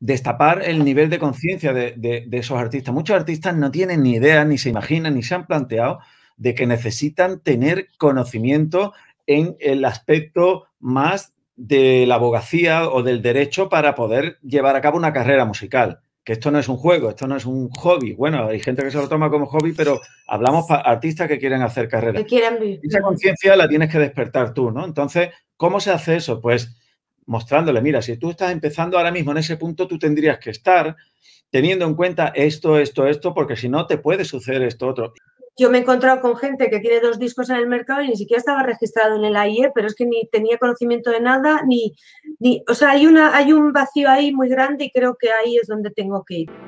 destapar el nivel de conciencia de, esos artistas. Muchos artistas no tienen ni idea, ni se imaginan, ni se han planteado de que necesitan tener conocimiento en el aspecto más de la abogacía o del derecho para poder llevar a cabo una carrera musical. Que esto no es un juego, esto no es un hobby. Bueno, hay gente que se lo toma como hobby, pero hablamos para artistas que quieren hacer carrera. Que Esa conciencia la tienes que despertar tú, ¿no? Entonces, ¿cómo se hace eso? Pues mostrándole, mira, si tú estás empezando ahora mismo en ese punto, tú tendrías que estar teniendo en cuenta esto, esto, esto, porque si no te puede suceder esto otro. Yo me he encontrado con gente que tiene dos discos en el mercado y ni siquiera estaba registrado en el AIE, pero es que ni tenía conocimiento de nada, ni, ni o sea, hay una, hay un vacío ahí muy grande y creo que ahí es donde tengo que ir.